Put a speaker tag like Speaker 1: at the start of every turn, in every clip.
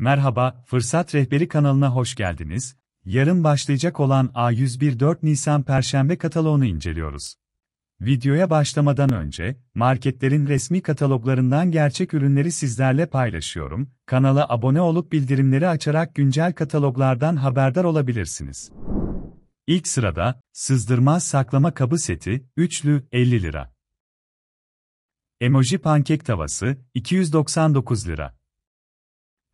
Speaker 1: Merhaba, Fırsat Rehberi kanalına hoş geldiniz. Yarın başlayacak olan A101 4 Nisan Perşembe kataloğunu inceliyoruz. Videoya başlamadan önce, marketlerin resmi kataloglarından gerçek ürünleri sizlerle paylaşıyorum. Kanala abone olup bildirimleri açarak güncel kataloglardan haberdar olabilirsiniz. İlk sırada, sızdırmaz saklama kabı seti, üçlü, 50 lira. Emoji pankek tavası, 299 lira.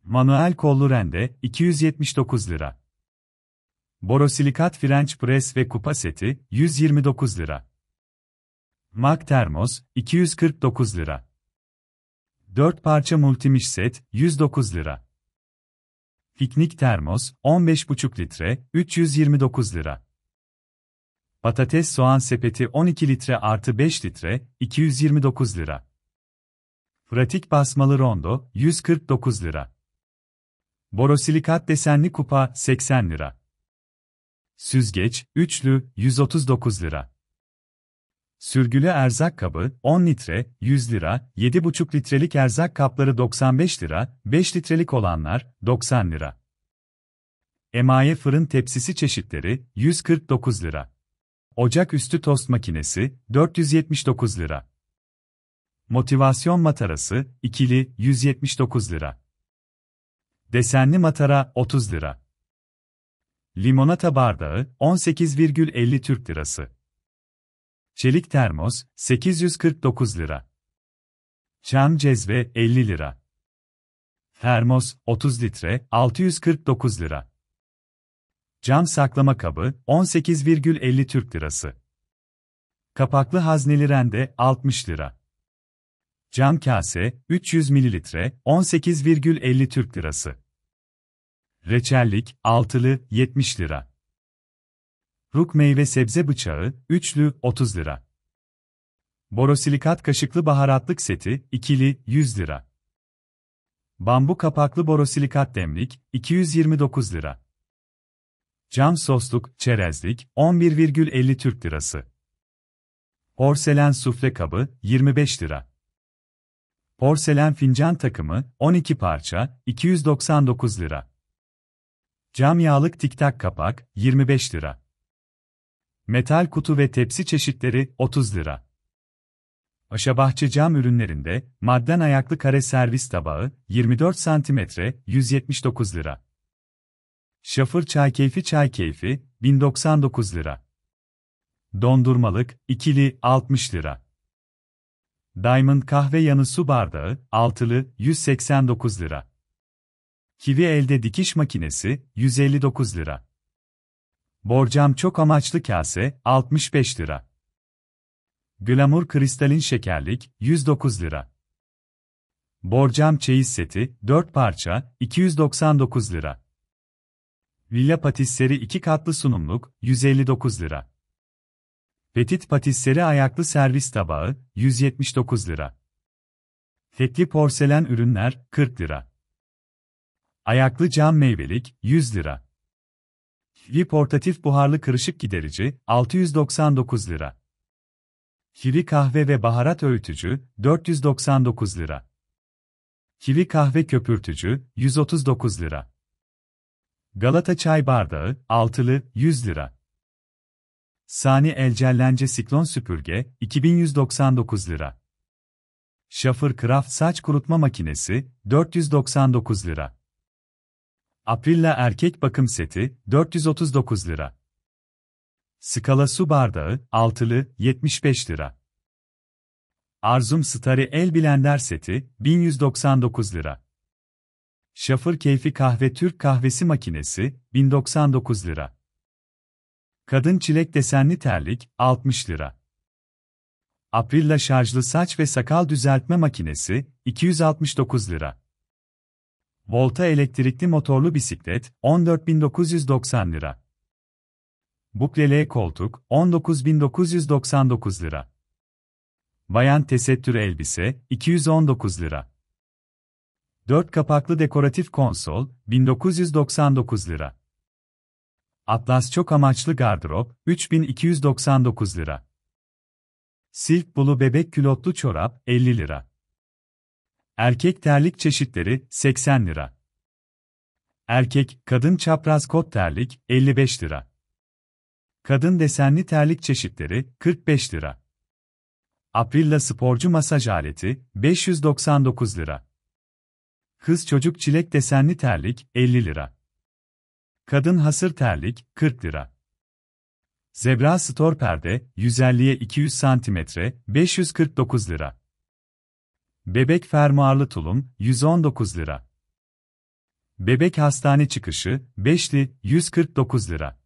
Speaker 1: Manuel kollu rende 279 lira. Borosilikat French Press ve kupa seti 129 lira. Mac Termos 249 lira. 4 parça multimiş set 109 lira. Piknik termos 15,5 litre 329 lira. Patates soğan sepeti 12 litre artı 5 litre 229 lira. Pratik basmalı rondo 149 lira. Borosilikat desenli kupa 80 lira. Süzgeç, üçlü, 139 lira. Sürgülü erzak kabı, 10 litre, 100 lira, 7,5 litrelik erzak kapları 95 lira, 5 litrelik olanlar, 90 lira. Emaye fırın tepsisi çeşitleri, 149 lira. Ocak üstü tost makinesi, 479 lira. Motivasyon matarası, ikili, 179 lira. Desenli matara 30 lira. Limonata bardağı 18,50 Türk lirası. Çelik termos 849 lira. Çam cezve 50 lira. Termos 30 litre 649 lira. Cam saklama kabı 18,50 Türk lirası. Kapaklı hazneli rende 60 lira. Cam kase, 300 ml, 18,50 Türk Lirası. Reçellik, altılı, 70 lira. Ruk meyve sebze bıçağı, üçlü, 30 lira. Borosilikat kaşıklı baharatlık seti, ikili, 100 lira. Bambu kapaklı borosilikat demlik, 229 lira. Cam sosluk, çerezlik, 11,50 Türk Lirası. Porselen sufle kabı, 25 lira. Porselen fincan takımı 12 parça 299 lira. Cam yağlık tiktak kapak 25 lira. Metal kutu ve tepsi çeşitleri 30 lira. Aşabahçe cam ürünlerinde madden ayaklı kare servis tabağı 24 cm 179 lira. Şafır çay keyfi çay keyfi 1099 lira. Dondurmalık ikili 60 lira. Diamond kahve yanı su bardağı, altılı, 189 lira. Kivi elde dikiş makinesi, 159 lira. Borcam çok amaçlı kase, 65 lira. Glamour kristalin şekerlik, 109 lira. Borcam çeyiz seti, 4 parça, 299 lira. Villa patisseri 2 katlı sunumluk, 159 lira. Petit patisseri ayaklı servis tabağı, 179 lira. Fetli porselen ürünler, 40 lira. Ayaklı cam meyvelik, 100 lira. Kili portatif buharlı kırışık giderici, 699 lira. Kivi kahve ve baharat öğütücü, 499 lira. Kivi kahve köpürtücü, 139 lira. Galata çay bardağı, altılı, 100 lira. Sani Elcellence Siklon Süpürge, 2199 lira. Şafır Craft Saç Kurutma Makinesi, 499 lira. Aprilla Erkek Bakım Seti, 439 lira. Skala Su Bardağı, altılı, 75 lira. Arzum Starry El Blender Seti, 1199 lira. Şafır Keyfi Kahve Türk Kahvesi Makinesi, 1099 lira. Kadın çilek desenli terlik, 60 lira. Aprilla şarjlı saç ve sakal düzeltme makinesi, 269 lira. Volta elektrikli motorlu bisiklet, 14.990 lira. Buklele koltuk, 19.999 lira. Bayan tesettür elbise, 219 lira. 4 kapaklı dekoratif konsol, 1999 lira. Atlas çok amaçlı gardırop, 3299 lira. Silk bulu bebek külotlu çorap, 50 lira. Erkek terlik çeşitleri, 80 lira. Erkek, kadın çapraz kot terlik, 55 lira. Kadın desenli terlik çeşitleri, 45 lira. Aprilla sporcu masaj aleti, 599 lira. Kız çocuk çilek desenli terlik, 50 lira. Kadın hasır terlik 40 lira. Zebra Stor perde 150'ye 200 cm 549 lira. Bebek fermuarlı tulum 119 lira. Bebek hastane çıkışı 5'li 149 lira.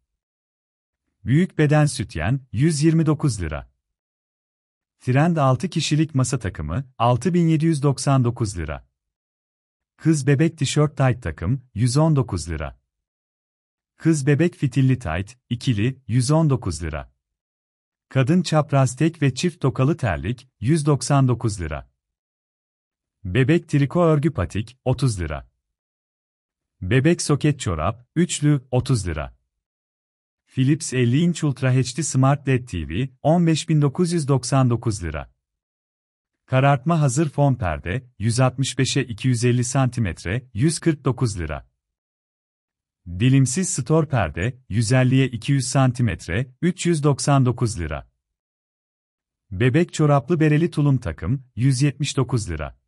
Speaker 1: Büyük beden sütyen 129 lira. Trend 6 kişilik masa takımı 6799 lira. Kız bebek tişört Tight takım 119 lira. Kız bebek fitilli tayt, ikili, 119 lira. Kadın çapraz tek ve çift tokalı terlik, 199 lira. Bebek triko örgü patik, 30 lira. Bebek soket çorap, üçlü, 30 lira. Philips 50 inç Ultra HD Smart LED TV, 15.999 lira. Karartma hazır fon perde, 165'e 250 cm, 149 lira. Dilimsiz stor perde 150'ye 200 cm 399 lira. Bebek çoraplı bereli tulum takım 179 lira.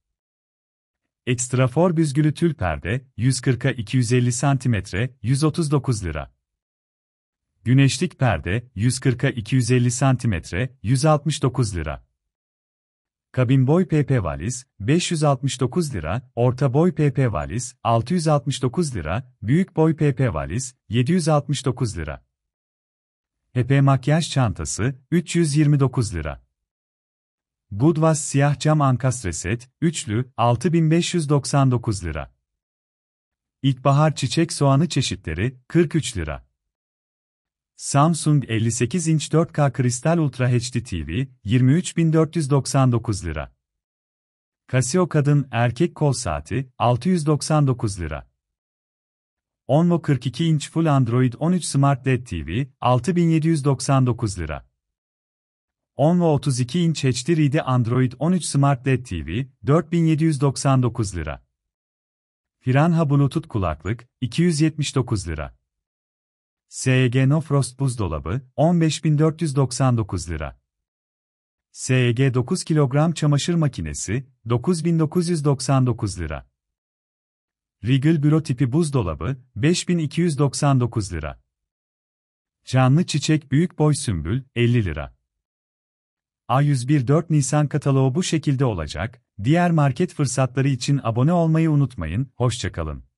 Speaker 1: Ekstra for büzgülü tül perde 140'a 250 cm 139 lira. Güneşlik perde 140'a 250 cm 169 lira. Kabin boy PP valiz 569 lira, orta boy PP valiz 669 lira, büyük boy PP valiz 769 lira. PP makyaj çantası 329 lira. Budvas siyah cam ankastre set üçlü 6599 lira. İlkbahar çiçek soğanı çeşitleri 43 lira. Samsung 58 inç 4K Kristal Ultra HD TV, 23.499 lira. Casio kadın erkek kol saati, 699 lira. Onvo 42 inç Full Android 13 Smart LED TV, 6799 lira. Onvo 32 inç HDRD Android 13 Smart LED TV, 4799 lira. Piranha Bluetooth kulaklık, 279 lira. SYG No Frost buzdolabı 15499 lira. SYG 9 kilogram çamaşır makinesi 9999 lira. Rigül büro tipi buzdolabı 5299 lira. Canlı çiçek büyük boy sümbül 50 lira. A101 4 Nisan kataloğu bu şekilde olacak. Diğer market fırsatları için abone olmayı unutmayın. Hoşçakalın.